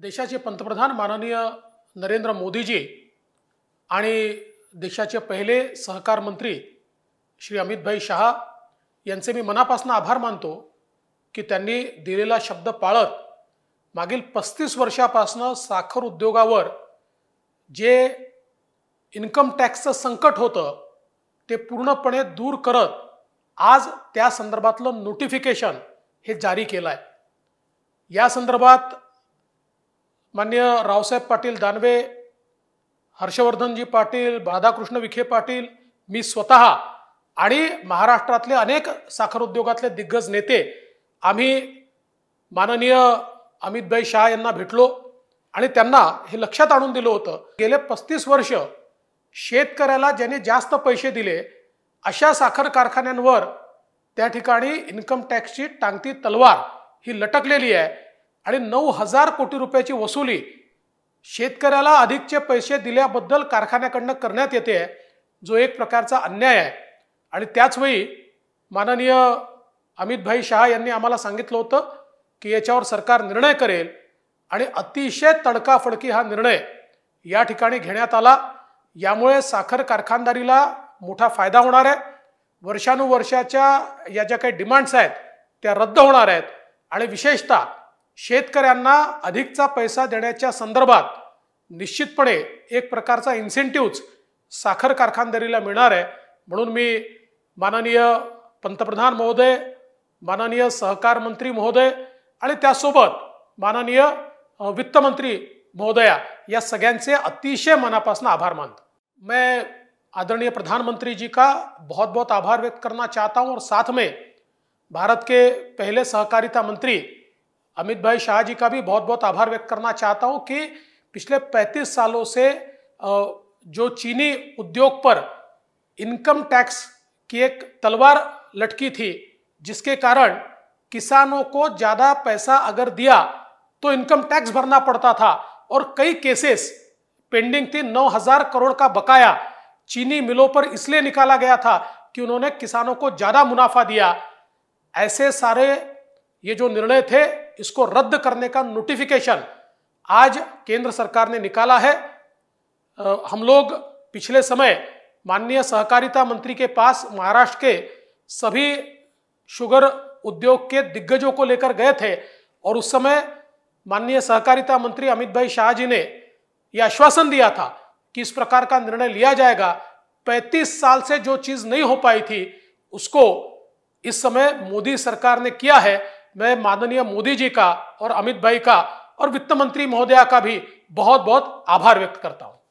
देशाचे पंतप्रधान माननीय नरेंद्र मोदीजी आणि देशाचे पहिले सहकार मंत्री श्री अमितभाई शहा यांचे मी मनापासून आभार मानतो की त्यांनी दिलेला शब्द पाळत मागील पस्तीस वर्षापासनं साखर उद्योगावर जे इन्कम टॅक्सचं संकट होतं ते पूर्णपणे दूर करत आज त्या संदर्भातलं नोटिफिकेशन हे जारी केलं आहे या संदर्भात मान्य रावसाहेब पाटील दानवे हर्षवर्धनजी पाटील राधाकृष्ण विखे पाटील मी स्वतः आणि महाराष्ट्रातले अनेक साखर उद्योगातले दिग्गज नेते आम्ही माननीय भाई शाह यांना भेटलो आणि त्यांना हे लक्षात आणून दिलं होतं गेले पस्तीस वर्ष शेतकऱ्याला ज्याने जास्त पैसे दिले अशा साखर कारखान्यांवर त्या ठिकाणी इन्कम टॅक्सची टांगती तलवार ही लटकलेली आहे आणि नऊ हजार कोटी रुपयाची वसुली शेतकऱ्याला अधिकचे पैसे दिल्याबद्दल कारखान्याकडनं करण्यात येते जो एक प्रकारचा अन्याय आहे आणि त्याचवेळी माननीय अमितभाई शहा यांनी आम्हाला सांगितलं होतं की याच्यावर सरकार निर्णय करेल आणि अतिशय तडकाफडकी हा निर्णय या ठिकाणी घेण्यात आला यामुळे साखर कारखानदारीला मोठा फायदा होणार आहे वर्षानुवर्षाच्या या ज्या काही डिमांड्स आहेत त्या रद्द होणार आहेत आणि विशेषतः शेतकऱ्यांना अधिकचा पैसा देण्याच्या संदर्भात निश्चितपणे एक प्रकारचा इन्सेंटिव्ज साखर कारखानदारीला मिळणार आहे म्हणून मी माननीय पंतप्रधान महोदय माननीय सहकार मंत्री महोदय आणि त्यासोबत माननीय वित्तमंत्री महोदया या सगळ्यांचे अतिशय मनापासून आभार मानतो मैं आदरणीय प्रधानमंत्री जी का बहुत बहुत आभार व्यक्त करना चाहता हूँ और साथ में भारत के पहले सहकारिता मंत्री अमित भाई शाह जी का भी बहुत बहुत आभार व्यक्त करना चाहता हूं कि पिछले 35 सालों से जो चीनी उद्योग पर इनकम टैक्स की एक तलवार लटकी थी जिसके कारण किसानों को ज़्यादा पैसा अगर दिया तो इनकम टैक्स भरना पड़ता था और कई केसेस पेंडिंग थी 9000 करोड़ का बकाया चीनी मिलों पर इसलिए निकाला गया था कि उन्होंने किसानों को ज़्यादा मुनाफा दिया ऐसे सारे ये जो निर्णय थे इसको रद्द करने का नोटिफिकेशन आज केंद्र सरकार ने निकाला है हम लोग पिछले समय माननीय सहकारिता मंत्री के पास महाराष्ट्र के सभी शुगर उद्योग के दिग्गजों को लेकर गए थे और उस समय माननीय सहकारिता मंत्री अमित भाई शाह जी ने यह आश्वासन दिया था कि इस प्रकार का निर्णय लिया जाएगा 35 साल से जो चीज नहीं हो पाई थी उसको इस समय मोदी सरकार ने किया है मैं माननीय मोदी जी का और अमित भाई का और वित्त मंत्री महोदया का भी बहुत बहुत आभार व्यक्त करता हूँ.